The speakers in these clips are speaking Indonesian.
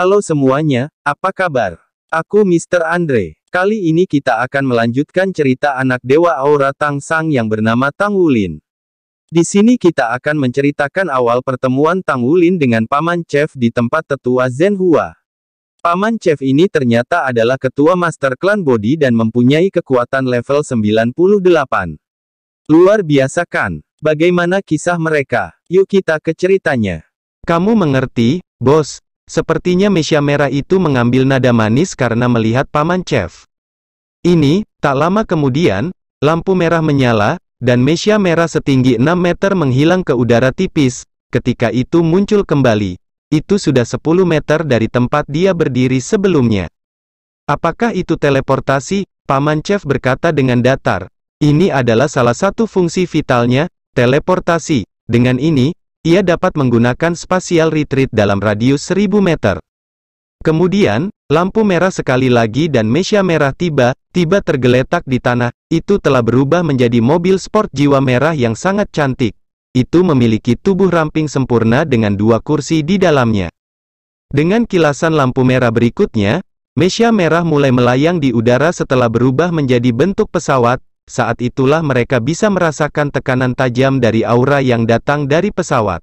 Halo semuanya, apa kabar? Aku Mr. Andre. Kali ini kita akan melanjutkan cerita anak dewa aura Tang Sang yang bernama Tang Wulin. Di sini kita akan menceritakan awal pertemuan Tang Wulin dengan Paman Chef di tempat tetua Zen Hua. Paman Chef ini ternyata adalah ketua Master Clan Body dan mempunyai kekuatan level 98. Luar biasa kan? Bagaimana kisah mereka? Yuk kita ke ceritanya. Kamu mengerti, bos, Sepertinya mesia Merah itu mengambil nada manis karena melihat Paman Chef. Ini, tak lama kemudian, lampu merah menyala, dan mesia Merah setinggi 6 meter menghilang ke udara tipis, ketika itu muncul kembali. Itu sudah 10 meter dari tempat dia berdiri sebelumnya. Apakah itu teleportasi? Paman Chef berkata dengan datar. Ini adalah salah satu fungsi vitalnya, teleportasi. Dengan ini, ia dapat menggunakan spasial retreat dalam radius 1000 meter. Kemudian, lampu merah sekali lagi dan Mesia merah tiba-tiba tergeletak di tanah, itu telah berubah menjadi mobil sport jiwa merah yang sangat cantik. Itu memiliki tubuh ramping sempurna dengan dua kursi di dalamnya. Dengan kilasan lampu merah berikutnya, Mesia merah mulai melayang di udara setelah berubah menjadi bentuk pesawat, saat itulah mereka bisa merasakan tekanan tajam dari aura yang datang dari pesawat.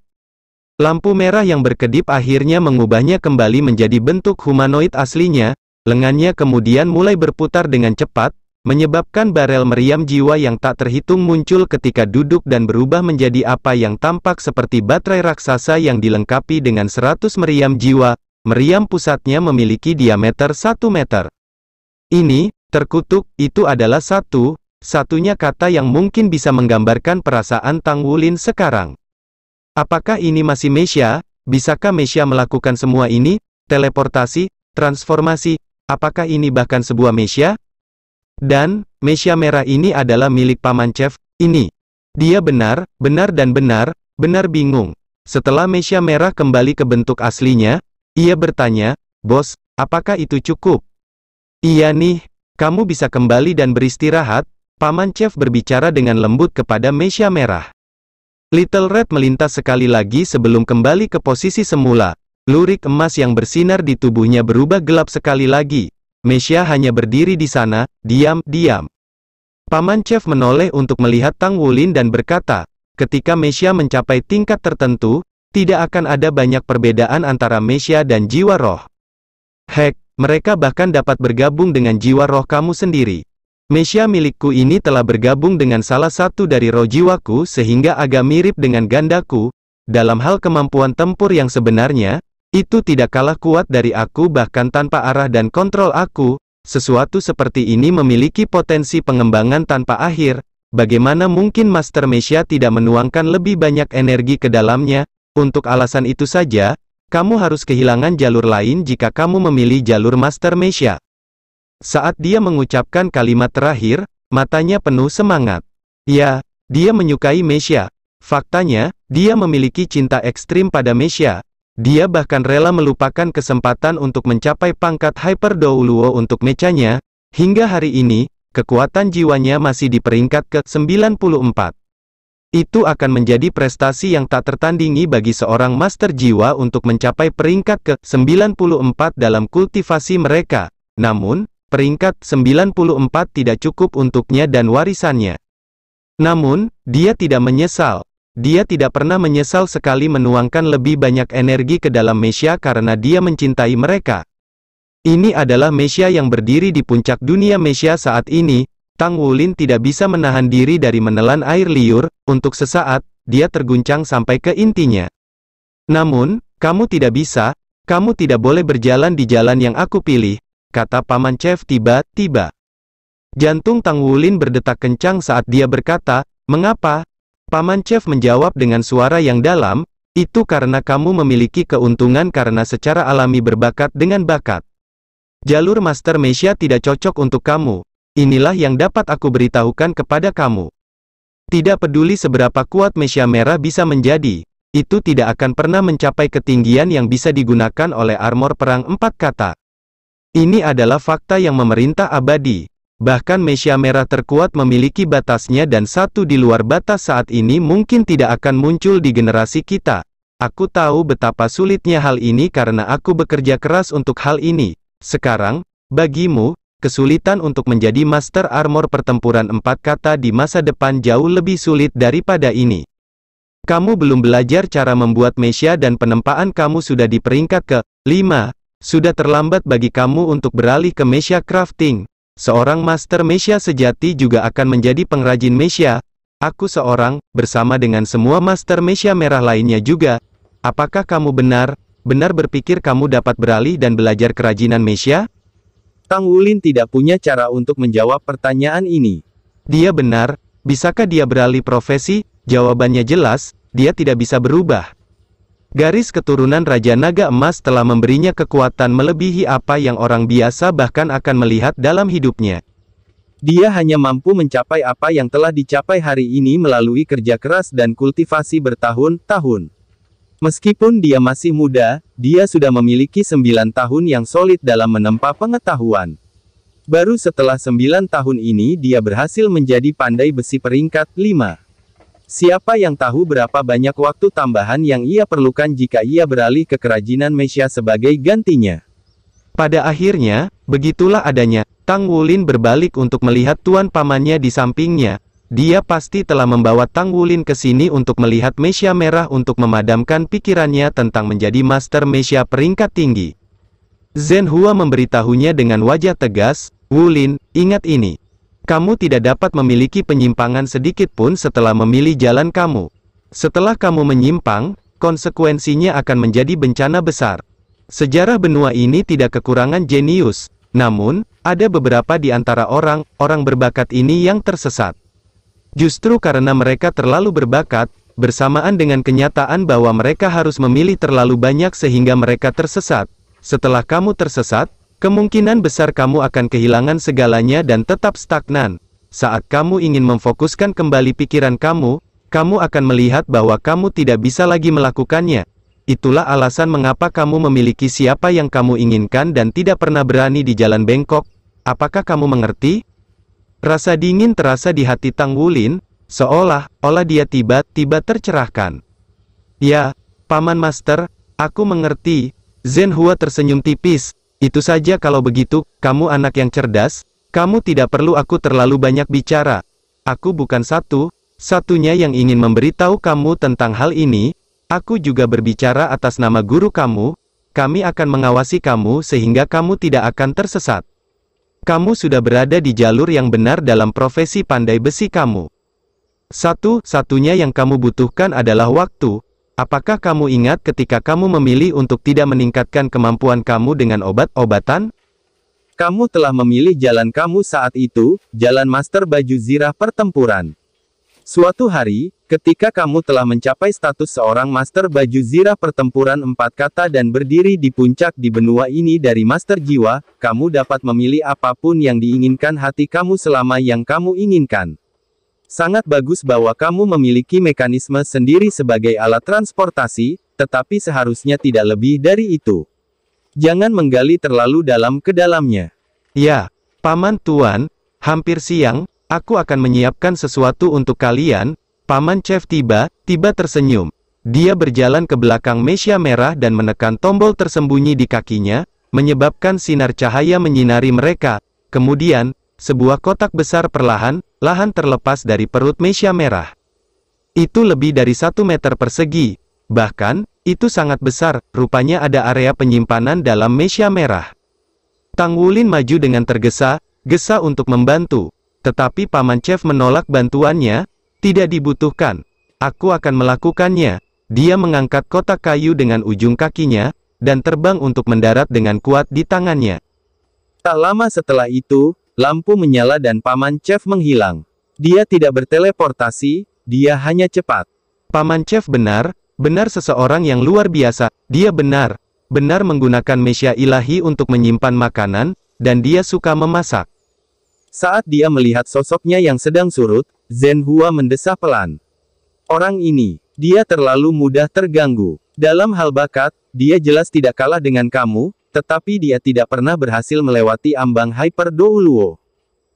Lampu merah yang berkedip akhirnya mengubahnya kembali menjadi bentuk humanoid aslinya, lengannya kemudian mulai berputar dengan cepat, menyebabkan barel meriam jiwa yang tak terhitung muncul ketika duduk dan berubah menjadi apa yang tampak seperti baterai raksasa yang dilengkapi dengan 100 meriam jiwa, meriam pusatnya memiliki diameter 1 meter. Ini, terkutuk, itu adalah satu, satunya kata yang mungkin bisa menggambarkan perasaan Tang Wulin sekarang. Apakah ini masih Mesia? Bisakah Mesia melakukan semua ini? Teleportasi, transformasi, apakah ini bahkan sebuah Mesia? Dan, Mesia merah ini adalah milik Paman Chef, ini. Dia benar, benar dan benar, benar bingung. Setelah Mesia merah kembali ke bentuk aslinya, ia bertanya, Bos, apakah itu cukup? Iya nih, kamu bisa kembali dan beristirahat, Paman Chef berbicara dengan lembut kepada Mesia Merah. Little Red melintas sekali lagi sebelum kembali ke posisi semula. Lurik emas yang bersinar di tubuhnya berubah gelap sekali lagi. Mesia hanya berdiri di sana, diam-diam. Paman Chef menoleh untuk melihat Tang Wulin dan berkata, ketika Mesia mencapai tingkat tertentu, tidak akan ada banyak perbedaan antara Mesia dan jiwa roh. Hek, mereka bahkan dapat bergabung dengan jiwa roh kamu sendiri. Mesia milikku ini telah bergabung dengan salah satu dari rojiwaku sehingga agak mirip dengan gandaku, dalam hal kemampuan tempur yang sebenarnya, itu tidak kalah kuat dari aku bahkan tanpa arah dan kontrol aku, sesuatu seperti ini memiliki potensi pengembangan tanpa akhir, bagaimana mungkin Master Mesia tidak menuangkan lebih banyak energi ke dalamnya, untuk alasan itu saja, kamu harus kehilangan jalur lain jika kamu memilih jalur Master Mesia. Saat dia mengucapkan kalimat terakhir, matanya penuh semangat. Ya, dia menyukai Mesia. Faktanya, dia memiliki cinta ekstrim pada Mesia. Dia bahkan rela melupakan kesempatan untuk mencapai pangkat Hyper Douluo untuk mecanya. Hingga hari ini, kekuatan jiwanya masih di peringkat ke-94. Itu akan menjadi prestasi yang tak tertandingi bagi seorang master jiwa untuk mencapai peringkat ke-94 dalam kultivasi mereka. Namun, peringkat 94 tidak cukup untuknya dan warisannya. Namun, dia tidak menyesal. Dia tidak pernah menyesal sekali menuangkan lebih banyak energi ke dalam Mesia karena dia mencintai mereka. Ini adalah Mesia yang berdiri di puncak dunia Mesia saat ini, Tang Wulin tidak bisa menahan diri dari menelan air liur, untuk sesaat, dia terguncang sampai ke intinya. Namun, kamu tidak bisa, kamu tidak boleh berjalan di jalan yang aku pilih, kata Paman Chef tiba-tiba. Jantung Tang Wulin berdetak kencang saat dia berkata, Mengapa? Paman Chef menjawab dengan suara yang dalam, itu karena kamu memiliki keuntungan karena secara alami berbakat dengan bakat. Jalur Master Mesia tidak cocok untuk kamu. Inilah yang dapat aku beritahukan kepada kamu. Tidak peduli seberapa kuat Mesia Merah bisa menjadi, itu tidak akan pernah mencapai ketinggian yang bisa digunakan oleh armor perang empat kata. Ini adalah fakta yang memerintah abadi. Bahkan Mesia Merah terkuat memiliki batasnya dan satu di luar batas saat ini mungkin tidak akan muncul di generasi kita. Aku tahu betapa sulitnya hal ini karena aku bekerja keras untuk hal ini. Sekarang, bagimu, kesulitan untuk menjadi master armor pertempuran empat kata di masa depan jauh lebih sulit daripada ini. Kamu belum belajar cara membuat Mesia dan penempaan kamu sudah di peringkat ke 5, sudah terlambat bagi kamu untuk beralih ke Mesia Crafting. Seorang master Mesia sejati juga akan menjadi pengrajin Mesia. Aku seorang, bersama dengan semua master Mesia merah lainnya juga. Apakah kamu benar, benar berpikir kamu dapat beralih dan belajar kerajinan Mesia? Tang Wulin tidak punya cara untuk menjawab pertanyaan ini. Dia benar, bisakah dia beralih profesi? Jawabannya jelas, dia tidak bisa berubah. Garis keturunan Raja Naga Emas telah memberinya kekuatan melebihi apa yang orang biasa bahkan akan melihat dalam hidupnya. Dia hanya mampu mencapai apa yang telah dicapai hari ini melalui kerja keras dan kultivasi bertahun-tahun. Meskipun dia masih muda, dia sudah memiliki sembilan tahun yang solid dalam menempa pengetahuan. Baru setelah sembilan tahun ini dia berhasil menjadi pandai besi peringkat lima. Siapa yang tahu berapa banyak waktu tambahan yang ia perlukan jika ia beralih ke kerajinan Mesia sebagai gantinya. Pada akhirnya, begitulah adanya, Tang Wulin berbalik untuk melihat tuan pamannya di sampingnya. Dia pasti telah membawa Tang Wulin ke sini untuk melihat Mesia Merah untuk memadamkan pikirannya tentang menjadi Master Mesia peringkat tinggi. Zhen Hua memberitahunya dengan wajah tegas, Wulin, ingat ini. Kamu tidak dapat memiliki penyimpangan sedikit pun setelah memilih jalan kamu. Setelah kamu menyimpang, konsekuensinya akan menjadi bencana besar. Sejarah benua ini tidak kekurangan jenius, namun, ada beberapa di antara orang, orang berbakat ini yang tersesat. Justru karena mereka terlalu berbakat, bersamaan dengan kenyataan bahwa mereka harus memilih terlalu banyak sehingga mereka tersesat. Setelah kamu tersesat, Kemungkinan besar kamu akan kehilangan segalanya dan tetap stagnan. Saat kamu ingin memfokuskan kembali pikiran kamu, kamu akan melihat bahwa kamu tidak bisa lagi melakukannya. Itulah alasan mengapa kamu memiliki siapa yang kamu inginkan dan tidak pernah berani di jalan bengkok. Apakah kamu mengerti? Rasa dingin terasa di hati Tang Wulin, seolah, olah dia tiba-tiba tercerahkan. Ya, Paman Master, aku mengerti. Zen Hua tersenyum tipis, itu saja kalau begitu, kamu anak yang cerdas, kamu tidak perlu aku terlalu banyak bicara. Aku bukan satu, satunya yang ingin memberitahu kamu tentang hal ini, aku juga berbicara atas nama guru kamu, kami akan mengawasi kamu sehingga kamu tidak akan tersesat. Kamu sudah berada di jalur yang benar dalam profesi pandai besi kamu. Satu-satunya yang kamu butuhkan adalah waktu, Apakah kamu ingat ketika kamu memilih untuk tidak meningkatkan kemampuan kamu dengan obat-obatan? Kamu telah memilih jalan kamu saat itu, jalan master baju zirah pertempuran. Suatu hari, ketika kamu telah mencapai status seorang master baju zirah pertempuran empat kata dan berdiri di puncak di benua ini dari master jiwa, kamu dapat memilih apapun yang diinginkan hati kamu selama yang kamu inginkan. Sangat bagus bahwa kamu memiliki mekanisme sendiri sebagai alat transportasi, tetapi seharusnya tidak lebih dari itu. Jangan menggali terlalu dalam ke dalamnya. Ya, Paman Tuan, hampir siang, aku akan menyiapkan sesuatu untuk kalian. Paman Chef tiba, tiba tersenyum. Dia berjalan ke belakang mesia merah dan menekan tombol tersembunyi di kakinya, menyebabkan sinar cahaya menyinari mereka. Kemudian, sebuah kotak besar perlahan, lahan terlepas dari perut Mesia Merah. Itu lebih dari satu meter persegi, bahkan, itu sangat besar, rupanya ada area penyimpanan dalam Mesia Merah. Tang Wulin maju dengan tergesa, gesa untuk membantu, tetapi Paman Chef menolak bantuannya, tidak dibutuhkan. Aku akan melakukannya. Dia mengangkat kotak kayu dengan ujung kakinya, dan terbang untuk mendarat dengan kuat di tangannya. Tak lama setelah itu, Lampu menyala dan Paman Chef menghilang. Dia tidak berteleportasi, dia hanya cepat. Paman Chef benar, benar seseorang yang luar biasa, dia benar. Benar menggunakan mesia Ilahi untuk menyimpan makanan, dan dia suka memasak. Saat dia melihat sosoknya yang sedang surut, Zen Hua mendesah pelan. Orang ini, dia terlalu mudah terganggu. Dalam hal bakat, dia jelas tidak kalah dengan kamu, tetapi dia tidak pernah berhasil melewati ambang Hyper Douluo.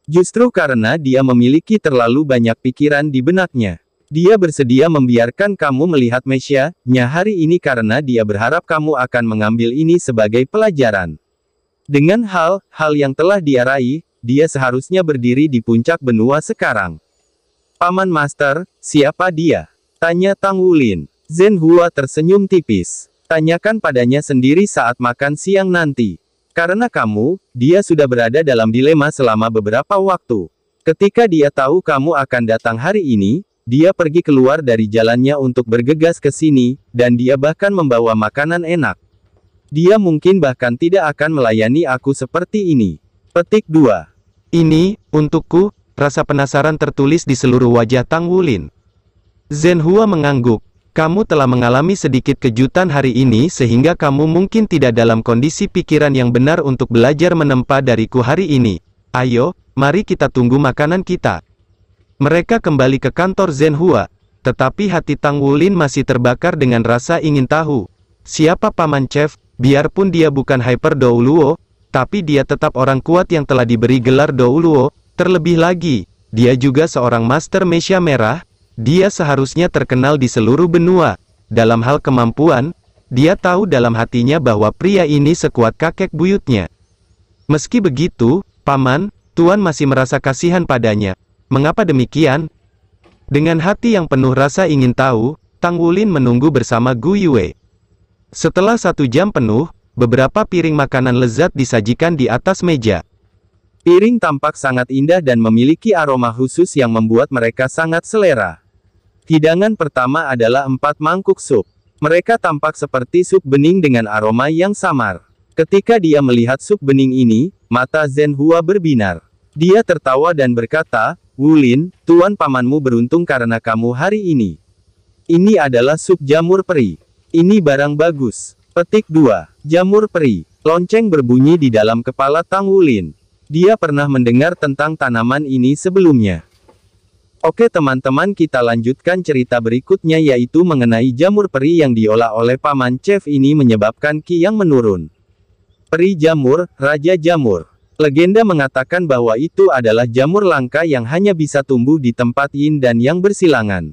Justru karena dia memiliki terlalu banyak pikiran di benaknya. Dia bersedia membiarkan kamu melihat Mesia nya hari ini karena dia berharap kamu akan mengambil ini sebagai pelajaran. Dengan hal-hal yang telah dia raih, dia seharusnya berdiri di puncak benua sekarang. Paman Master, siapa dia? Tanya Tang Wulin. Zen Hua tersenyum tipis. Tanyakan padanya sendiri saat makan siang nanti. Karena kamu, dia sudah berada dalam dilema selama beberapa waktu. Ketika dia tahu kamu akan datang hari ini, dia pergi keluar dari jalannya untuk bergegas ke sini, dan dia bahkan membawa makanan enak. Dia mungkin bahkan tidak akan melayani aku seperti ini. Petik 2. Ini, untukku, rasa penasaran tertulis di seluruh wajah Tang Wulin. Zhen Hua mengangguk. Kamu telah mengalami sedikit kejutan hari ini sehingga kamu mungkin tidak dalam kondisi pikiran yang benar untuk belajar menempa dariku hari ini. Ayo, mari kita tunggu makanan kita. Mereka kembali ke kantor Zenhua, tetapi hati Tang Wulin masih terbakar dengan rasa ingin tahu. Siapa paman chef, biarpun dia bukan Hyper Douluo, tapi dia tetap orang kuat yang telah diberi gelar Douluo, terlebih lagi, dia juga seorang master Mesia Merah, dia seharusnya terkenal di seluruh benua. Dalam hal kemampuan, dia tahu dalam hatinya bahwa pria ini sekuat kakek buyutnya. Meski begitu, paman, Tuan masih merasa kasihan padanya. Mengapa demikian? Dengan hati yang penuh rasa ingin tahu, Tang Wulin menunggu bersama Gu Yue. Setelah satu jam penuh, beberapa piring makanan lezat disajikan di atas meja. Piring tampak sangat indah dan memiliki aroma khusus yang membuat mereka sangat selera. Hidangan pertama adalah empat mangkuk sup. Mereka tampak seperti sup bening dengan aroma yang samar. Ketika dia melihat sup bening ini, mata Zhen Hua berbinar. Dia tertawa dan berkata, Wulin, tuan pamanmu beruntung karena kamu hari ini. Ini adalah sup jamur peri. Ini barang bagus. Petik 2. Jamur peri. Lonceng berbunyi di dalam kepala Tang Wulin. Dia pernah mendengar tentang tanaman ini sebelumnya. Oke teman-teman kita lanjutkan cerita berikutnya yaitu mengenai jamur peri yang diolah oleh paman chef ini menyebabkan Ki yang menurun. Peri jamur, Raja Jamur. Legenda mengatakan bahwa itu adalah jamur langka yang hanya bisa tumbuh di tempat yin dan yang bersilangan.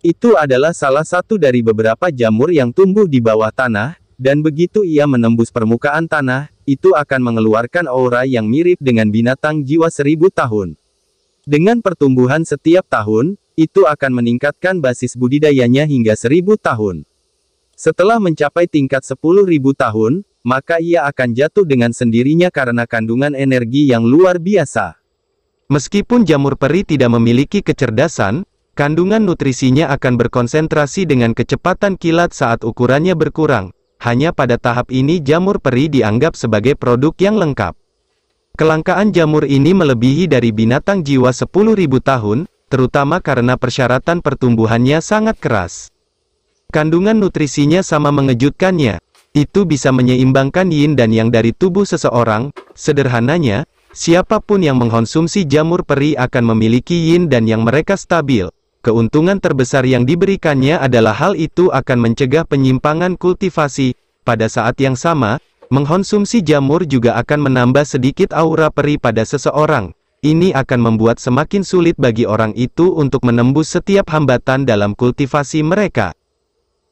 Itu adalah salah satu dari beberapa jamur yang tumbuh di bawah tanah, dan begitu ia menembus permukaan tanah, itu akan mengeluarkan aura yang mirip dengan binatang jiwa seribu tahun. Dengan pertumbuhan setiap tahun, itu akan meningkatkan basis budidayanya hingga seribu tahun. Setelah mencapai tingkat sepuluh ribu tahun, maka ia akan jatuh dengan sendirinya karena kandungan energi yang luar biasa. Meskipun jamur peri tidak memiliki kecerdasan, kandungan nutrisinya akan berkonsentrasi dengan kecepatan kilat saat ukurannya berkurang. Hanya pada tahap ini jamur peri dianggap sebagai produk yang lengkap. Kelangkaan jamur ini melebihi dari binatang jiwa 10.000 tahun, terutama karena persyaratan pertumbuhannya sangat keras. Kandungan nutrisinya sama mengejutkannya. Itu bisa menyeimbangkan yin dan yang dari tubuh seseorang, sederhananya, siapapun yang mengkonsumsi jamur peri akan memiliki yin dan yang mereka stabil. Keuntungan terbesar yang diberikannya adalah hal itu akan mencegah penyimpangan kultivasi, pada saat yang sama, Mengonsumsi jamur juga akan menambah sedikit aura peri pada seseorang, ini akan membuat semakin sulit bagi orang itu untuk menembus setiap hambatan dalam kultivasi mereka.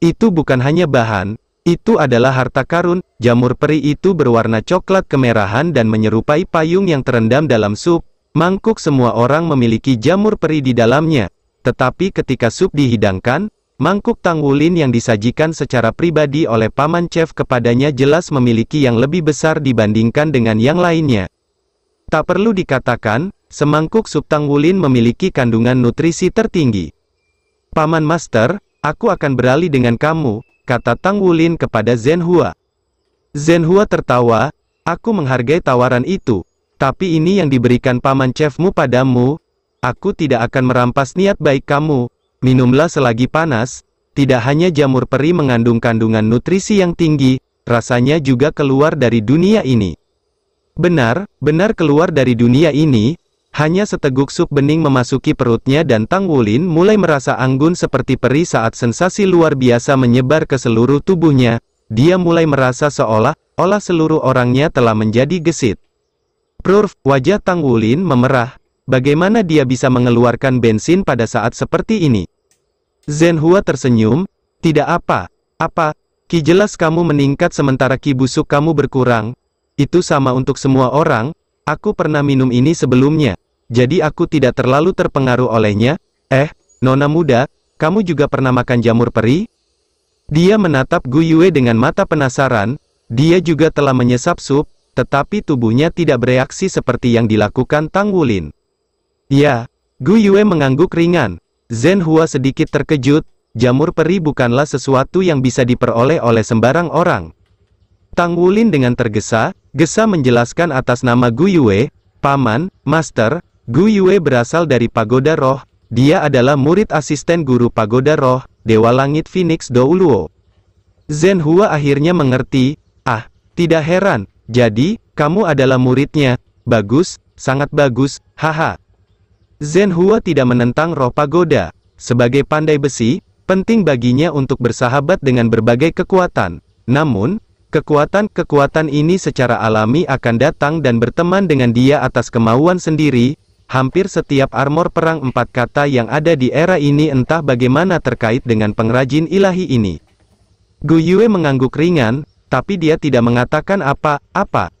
Itu bukan hanya bahan, itu adalah harta karun, jamur peri itu berwarna coklat kemerahan dan menyerupai payung yang terendam dalam sup, mangkuk semua orang memiliki jamur peri di dalamnya, tetapi ketika sup dihidangkan, Mangkuk Tang Wulin yang disajikan secara pribadi oleh Paman Chef kepadanya jelas memiliki yang lebih besar dibandingkan dengan yang lainnya. Tak perlu dikatakan, semangkuk sup Tang Wulin memiliki kandungan nutrisi tertinggi. Paman Master, aku akan beralih dengan kamu, kata Tang Wulin kepada Zhen Hua. Zhen Hua tertawa, aku menghargai tawaran itu, tapi ini yang diberikan Paman Chefmu padamu, aku tidak akan merampas niat baik kamu, minumlah selagi panas, tidak hanya jamur peri mengandung kandungan nutrisi yang tinggi, rasanya juga keluar dari dunia ini. Benar, benar keluar dari dunia ini, hanya seteguk sup bening memasuki perutnya dan Tang Wulin mulai merasa anggun seperti peri saat sensasi luar biasa menyebar ke seluruh tubuhnya, dia mulai merasa seolah-olah seluruh orangnya telah menjadi gesit. Prurf, wajah Tang Wulin memerah, bagaimana dia bisa mengeluarkan bensin pada saat seperti ini? Zenhua tersenyum, tidak apa, apa, ki jelas kamu meningkat sementara ki busuk kamu berkurang, itu sama untuk semua orang, aku pernah minum ini sebelumnya, jadi aku tidak terlalu terpengaruh olehnya, eh, nona muda, kamu juga pernah makan jamur peri? Dia menatap Gu Yue dengan mata penasaran, dia juga telah menyesap sup, tetapi tubuhnya tidak bereaksi seperti yang dilakukan Tang Wulin. Ya, Gu Yue mengangguk ringan, Zen Hua sedikit terkejut, jamur peri bukanlah sesuatu yang bisa diperoleh oleh sembarang orang. Tang Wulin dengan tergesa-gesa menjelaskan atas nama Gu Yue, Paman, Master, Gu Yue berasal dari Pagoda Roh, dia adalah murid asisten guru Pagoda Roh, Dewa Langit Phoenix Douluo. Zen Hua akhirnya mengerti, ah, tidak heran, jadi, kamu adalah muridnya, bagus, sangat bagus, haha. Zhen Hua tidak menentang roh pagoda. Sebagai pandai besi, penting baginya untuk bersahabat dengan berbagai kekuatan. Namun, kekuatan-kekuatan ini secara alami akan datang dan berteman dengan dia atas kemauan sendiri. Hampir setiap armor perang empat kata yang ada di era ini entah bagaimana terkait dengan pengrajin ilahi ini. Gu Yue mengangguk ringan, tapi dia tidak mengatakan apa-apa.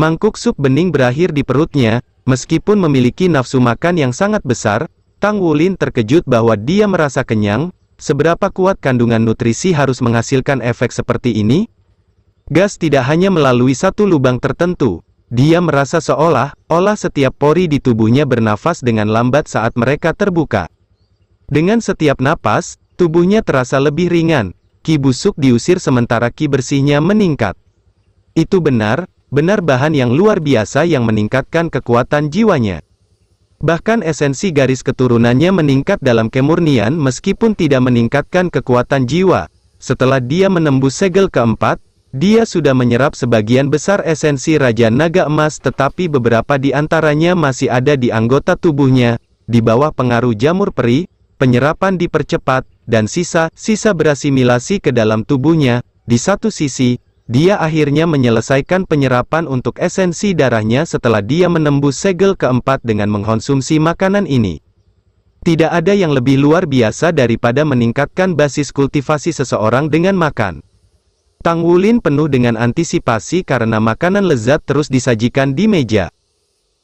Mangkuk sup bening berakhir di perutnya, Meskipun memiliki nafsu makan yang sangat besar, Tang Wulin terkejut bahwa dia merasa kenyang, seberapa kuat kandungan nutrisi harus menghasilkan efek seperti ini? Gas tidak hanya melalui satu lubang tertentu, dia merasa seolah-olah setiap pori di tubuhnya bernafas dengan lambat saat mereka terbuka. Dengan setiap napas, tubuhnya terasa lebih ringan, ki busuk diusir sementara ki bersihnya meningkat. Itu benar, benar bahan yang luar biasa yang meningkatkan kekuatan jiwanya. Bahkan esensi garis keturunannya meningkat dalam kemurnian meskipun tidak meningkatkan kekuatan jiwa. Setelah dia menembus segel keempat, dia sudah menyerap sebagian besar esensi Raja Naga Emas tetapi beberapa di antaranya masih ada di anggota tubuhnya, di bawah pengaruh jamur peri, penyerapan dipercepat, dan sisa-sisa berasimilasi ke dalam tubuhnya. Di satu sisi, dia akhirnya menyelesaikan penyerapan untuk esensi darahnya setelah dia menembus segel keempat dengan mengkonsumsi makanan ini. Tidak ada yang lebih luar biasa daripada meningkatkan basis kultivasi seseorang dengan makan. Tang Wulin penuh dengan antisipasi karena makanan lezat terus disajikan di meja.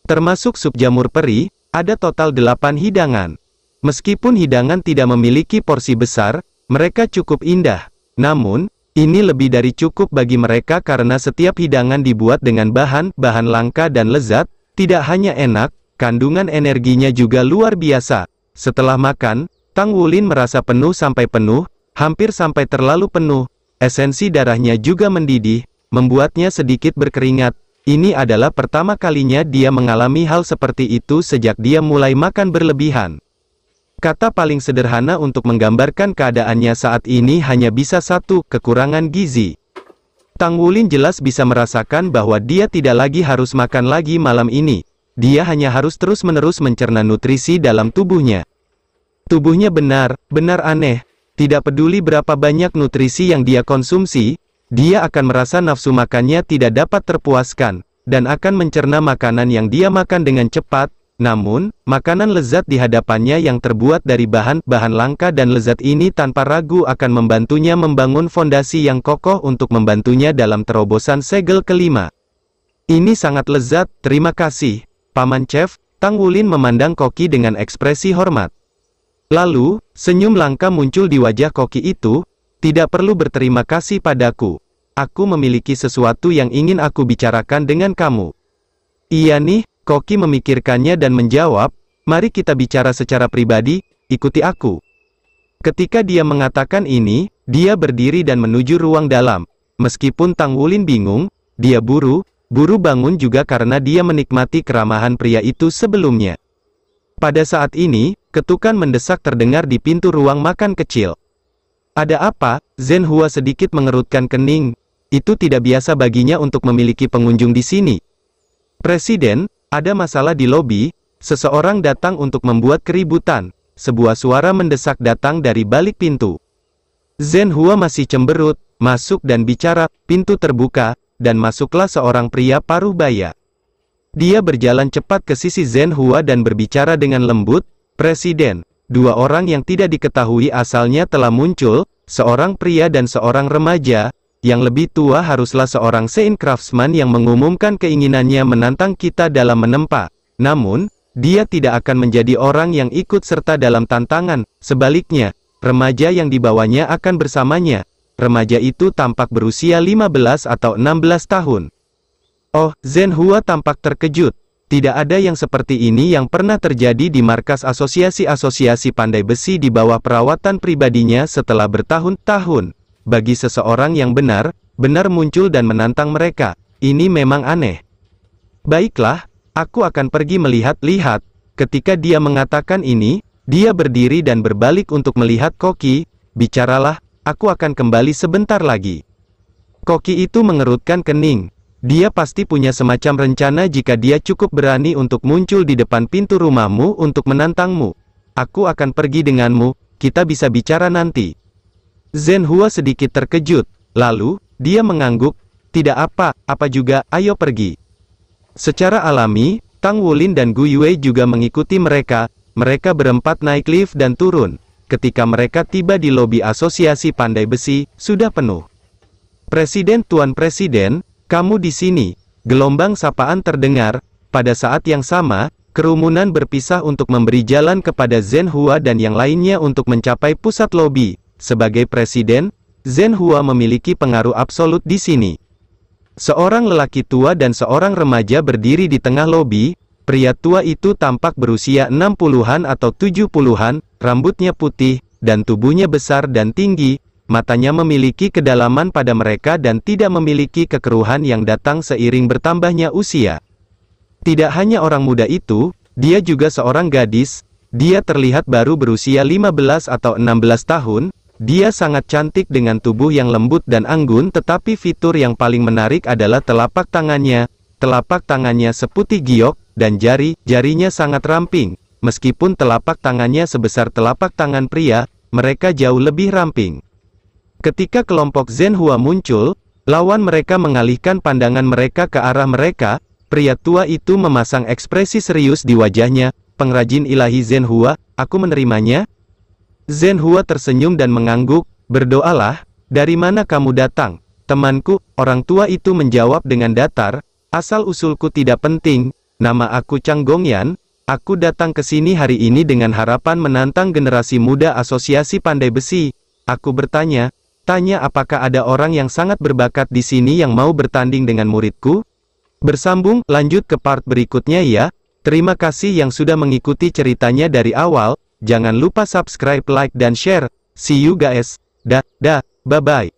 Termasuk sup jamur peri, ada total 8 hidangan. Meskipun hidangan tidak memiliki porsi besar, mereka cukup indah. Namun, ini lebih dari cukup bagi mereka karena setiap hidangan dibuat dengan bahan-bahan langka dan lezat, tidak hanya enak, kandungan energinya juga luar biasa. Setelah makan, Tang Wulin merasa penuh sampai penuh, hampir sampai terlalu penuh. Esensi darahnya juga mendidih, membuatnya sedikit berkeringat. Ini adalah pertama kalinya dia mengalami hal seperti itu sejak dia mulai makan berlebihan. Kata paling sederhana untuk menggambarkan keadaannya saat ini hanya bisa satu, kekurangan gizi. Tang Wulin jelas bisa merasakan bahwa dia tidak lagi harus makan lagi malam ini. Dia hanya harus terus-menerus mencerna nutrisi dalam tubuhnya. Tubuhnya benar, benar aneh. Tidak peduli berapa banyak nutrisi yang dia konsumsi, dia akan merasa nafsu makannya tidak dapat terpuaskan, dan akan mencerna makanan yang dia makan dengan cepat, namun, makanan lezat di hadapannya yang terbuat dari bahan-bahan langka dan lezat ini tanpa ragu akan membantunya membangun fondasi yang kokoh untuk membantunya dalam terobosan segel kelima. Ini sangat lezat, terima kasih. Paman Chef, Tang Wulin memandang Koki dengan ekspresi hormat. Lalu, senyum langka muncul di wajah Koki itu, tidak perlu berterima kasih padaku. Aku memiliki sesuatu yang ingin aku bicarakan dengan kamu. Iya nih, Koki memikirkannya dan menjawab, mari kita bicara secara pribadi, ikuti aku. Ketika dia mengatakan ini, dia berdiri dan menuju ruang dalam. Meskipun Tang Wulin bingung, dia buru, buru bangun juga karena dia menikmati keramahan pria itu sebelumnya. Pada saat ini, ketukan mendesak terdengar di pintu ruang makan kecil. Ada apa? Zen Hua sedikit mengerutkan kening. Itu tidak biasa baginya untuk memiliki pengunjung di sini. Presiden, ada masalah di lobi, seseorang datang untuk membuat keributan, sebuah suara mendesak datang dari balik pintu. Zen Hua masih cemberut, masuk dan bicara, pintu terbuka, dan masuklah seorang pria paruh baya. Dia berjalan cepat ke sisi Zen Hua dan berbicara dengan lembut, Presiden, dua orang yang tidak diketahui asalnya telah muncul, seorang pria dan seorang remaja, yang lebih tua haruslah seorang Sein Craftsman yang mengumumkan keinginannya menantang kita dalam menempa. Namun, dia tidak akan menjadi orang yang ikut serta dalam tantangan. Sebaliknya, remaja yang dibawanya akan bersamanya. Remaja itu tampak berusia 15 atau 16 tahun. Oh, Zen tampak terkejut. Tidak ada yang seperti ini yang pernah terjadi di markas asosiasi-asosiasi pandai besi di bawah perawatan pribadinya setelah bertahun-tahun bagi seseorang yang benar, benar muncul dan menantang mereka, ini memang aneh. Baiklah, aku akan pergi melihat-lihat, ketika dia mengatakan ini, dia berdiri dan berbalik untuk melihat Koki, bicaralah, aku akan kembali sebentar lagi. Koki itu mengerutkan kening, dia pasti punya semacam rencana jika dia cukup berani untuk muncul di depan pintu rumahmu untuk menantangmu. Aku akan pergi denganmu, kita bisa bicara nanti. Zen Hua sedikit terkejut, lalu, dia mengangguk, tidak apa, apa juga, ayo pergi. Secara alami, Tang Wulin dan Gu Yue juga mengikuti mereka, mereka berempat naik lift dan turun. Ketika mereka tiba di lobi asosiasi pandai besi, sudah penuh. Presiden Tuan Presiden, kamu di sini. Gelombang sapaan terdengar, pada saat yang sama, kerumunan berpisah untuk memberi jalan kepada Zen Hua dan yang lainnya untuk mencapai pusat lobi, sebagai presiden, Zhen Hua memiliki pengaruh absolut di sini. Seorang lelaki tua dan seorang remaja berdiri di tengah lobi, pria tua itu tampak berusia 60-an atau 70-an, rambutnya putih, dan tubuhnya besar dan tinggi, matanya memiliki kedalaman pada mereka dan tidak memiliki kekeruhan yang datang seiring bertambahnya usia. Tidak hanya orang muda itu, dia juga seorang gadis, dia terlihat baru berusia 15 atau 16 tahun, dia sangat cantik dengan tubuh yang lembut dan anggun tetapi fitur yang paling menarik adalah telapak tangannya. Telapak tangannya seputih giok, dan jari-jarinya sangat ramping. Meskipun telapak tangannya sebesar telapak tangan pria, mereka jauh lebih ramping. Ketika kelompok Zenhua muncul, lawan mereka mengalihkan pandangan mereka ke arah mereka, pria tua itu memasang ekspresi serius di wajahnya, pengrajin ilahi Zenhua, aku menerimanya, Zenhua tersenyum dan mengangguk, berdoalah, dari mana kamu datang, temanku, orang tua itu menjawab dengan datar, asal-usulku tidak penting, nama aku Chang Gongyan, aku datang ke sini hari ini dengan harapan menantang generasi muda asosiasi pandai besi, aku bertanya, tanya apakah ada orang yang sangat berbakat di sini yang mau bertanding dengan muridku? Bersambung, lanjut ke part berikutnya ya, terima kasih yang sudah mengikuti ceritanya dari awal, Jangan lupa subscribe, like, dan share. See you guys. Dah, dah, bye-bye.